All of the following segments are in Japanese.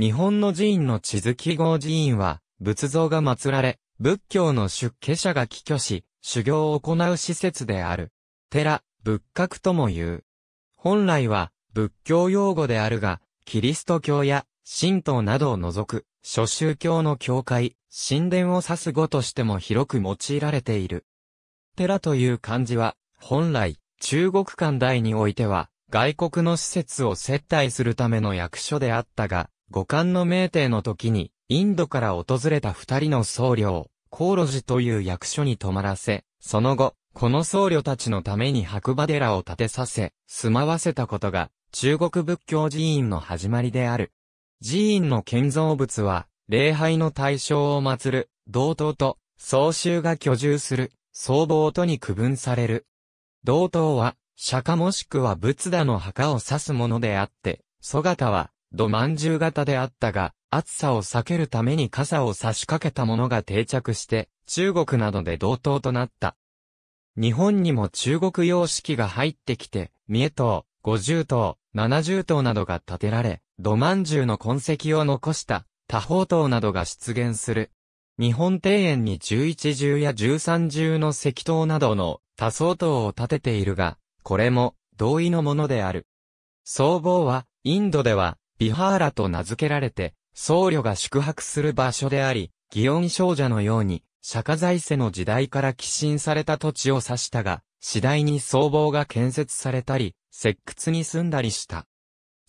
日本の寺院の地図記号寺院は、仏像が祀られ、仏教の出家者が寄居し、修行を行う施設である。寺、仏閣とも言う。本来は、仏教用語であるが、キリスト教や、神道などを除く、諸宗教の教会、神殿を指す語としても広く用いられている。寺という漢字は、本来、中国間大においては、外国の施設を接待するための役所であったが、五冠の名帝の時に、インドから訪れた二人の僧侶を、コオロジという役所に泊まらせ、その後、この僧侶たちのために白馬寺を建てさせ、住まわせたことが、中国仏教寺院の始まりである。寺院の建造物は、礼拝の対象を祀る、道東と、僧衆が居住する、僧帽とに区分される。道東は、釈迦もしくは仏陀の墓を指すものであって、祖方は、土饅頭型であったが、暑さを避けるために傘を差し掛けたものが定着して、中国などで同等となった。日本にも中国様式が入ってきて、三重塔、五重塔、七重塔などが建てられ、土饅頭の痕跡を残した多宝塔などが出現する。日本庭園に十一重や十三重の石塔などの多層塔を建てているが、これも同意のものである。僧帽は、インドではビハーラと名付けられて、僧侶が宿泊する場所であり、祇園少女のように、釈迦財政の時代から寄進された土地を指したが、次第に僧帽が建設されたり、石窟に住んだりした。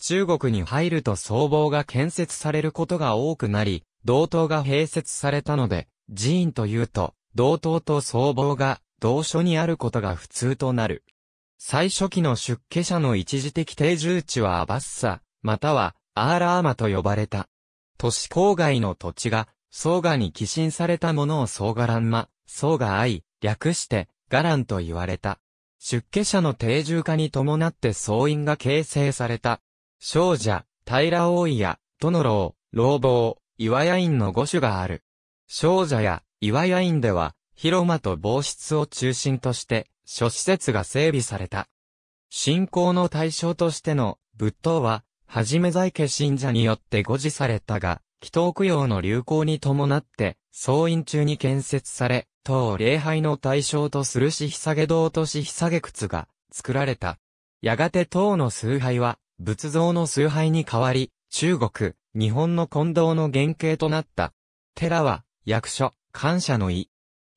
中国に入ると僧帽が建設されることが多くなり、道東が併設されたので、寺院というと、道東と僧帽が同所にあることが普通となる。最初期の出家者の一時的定住地はアバッサ、またはアーラーマと呼ばれた。都市郊外の土地が、ーガに寄進されたものをンマ、蘭ーガア愛、略して、ガランと言われた。出家者の定住化に伴って僧院が形成された。少女、平大家、殿老、老坊、岩屋院の五種がある。少女や岩屋院では、広間と防室を中心として、諸施設が整備された。信仰の対象としての仏塔は、はじめ在家信者によって護持されたが、祈祷供養の流行に伴って、総院中に建設され、当礼拝の対象とするしひさげ堂としひさげ靴が作られた。やがて当の崇拝は、仏像の崇拝に変わり、中国、日本の近藤の原型となった。寺は、役所、感謝の意。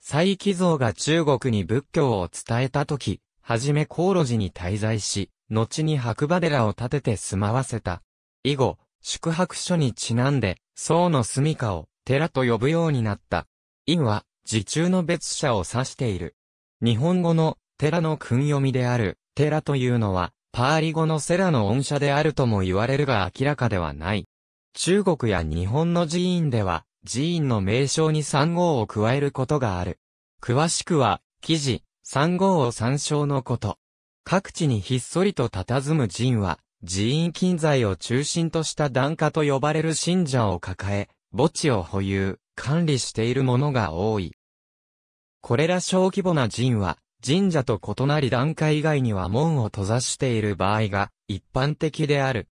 再起像が中国に仏教を伝えた時、はじめ航路寺に滞在し、後に白馬寺を建てて住まわせた。以後、宿泊所にちなんで、僧の住処を寺と呼ぶようになった。院は、寺中の別者を指している。日本語の寺の訓読みである、寺というのは、パーリ語のセラの恩社であるとも言われるが明らかではない。中国や日本の寺院では、寺院の名称に三号を加えることがある。詳しくは、記事、三号を参照のこと。各地にひっそりと佇む寺は、寺院近在を中心とした檀家と呼ばれる信者を抱え、墓地を保有、管理しているものが多い。これら小規模な陣は、神社と異なり檀家以外には門を閉ざしている場合が一般的である。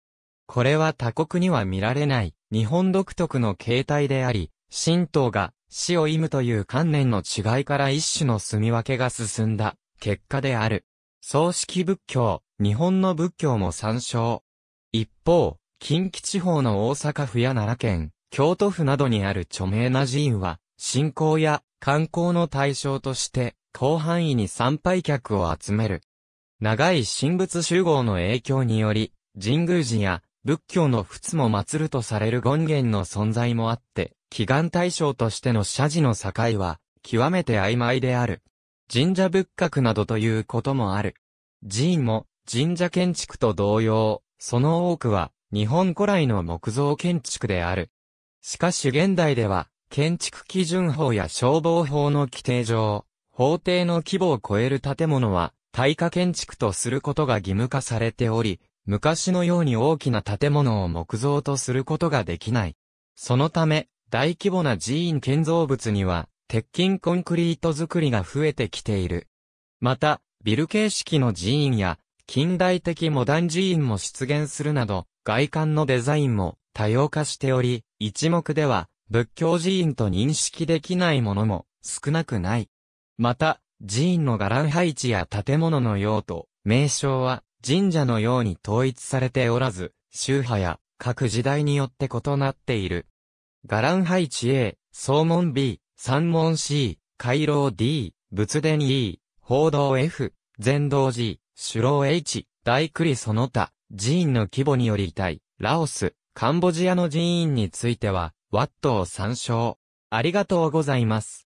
これは他国には見られない日本独特の形態であり、神道が死を忌むという観念の違いから一種の住み分けが進んだ結果である。葬式仏教、日本の仏教も参照。一方、近畿地方の大阪府や奈良県、京都府などにある著名な寺院は、信仰や観光の対象として、広範囲に参拝客を集める。長い神仏集合の影響により、神宮寺や仏教の仏も祀るとされる権現の存在もあって、祈願対象としての社寺の境は、極めて曖昧である。神社仏閣などということもある。寺院も、神社建築と同様、その多くは、日本古来の木造建築である。しかし現代では、建築基準法や消防法の規定上、法定の規模を超える建物は、耐火建築とすることが義務化されており、昔のように大きな建物を木造とすることができない。そのため、大規模な寺院建造物には、鉄筋コンクリート造りが増えてきている。また、ビル形式の寺院や、近代的モダン寺院も出現するなど、外観のデザインも多様化しており、一目では仏教寺院と認識できないものも少なくない。また、寺院の伽藍配置や建物の用途、名称は神社のように統一されておらず、宗派や各時代によって異なっている。ガランハイチ A、総門 B、三門 C、回廊 D、仏殿 E、報道 F、全道 G、首楼 H、大栗その他、寺院の規模により体、ラオス、カンボジアの寺院については、ワットを参照。ありがとうございます。